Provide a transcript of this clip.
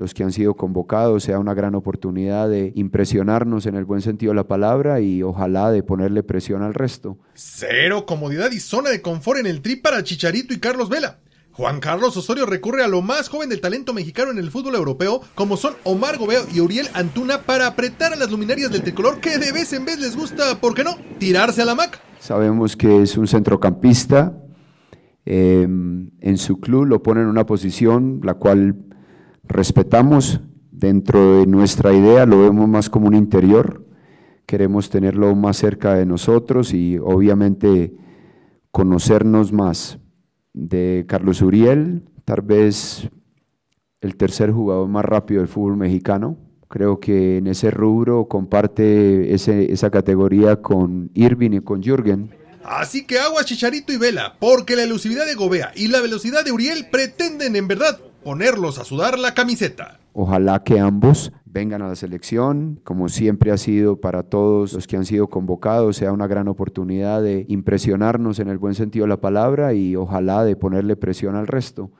los que han sido convocados, sea una gran oportunidad de impresionarnos en el buen sentido de la palabra y ojalá de ponerle presión al resto. Cero comodidad y zona de confort en el trip para Chicharito y Carlos Vela. Juan Carlos Osorio recurre a lo más joven del talento mexicano en el fútbol europeo, como son Omar Gobeo y Uriel Antuna, para apretar a las luminarias del tricolor que de vez en vez les gusta, ¿por qué no?, tirarse a la maca. Sabemos que es un centrocampista. Eh, en su club lo pone en una posición la cual respetamos dentro de nuestra idea, lo vemos más como un interior, queremos tenerlo más cerca de nosotros y obviamente conocernos más. De Carlos Uriel, tal vez el tercer jugador más rápido del fútbol mexicano. Creo que en ese rubro comparte esa categoría con Irving y con Jürgen. Así que agua, chicharito y vela, porque la elusividad de Gobea y la velocidad de Uriel pretenden en verdad ponerlos a sudar la camiseta. Ojalá que ambos vengan a la selección, como siempre ha sido para todos los que han sido convocados, sea una gran oportunidad de impresionarnos en el buen sentido de la palabra y ojalá de ponerle presión al resto.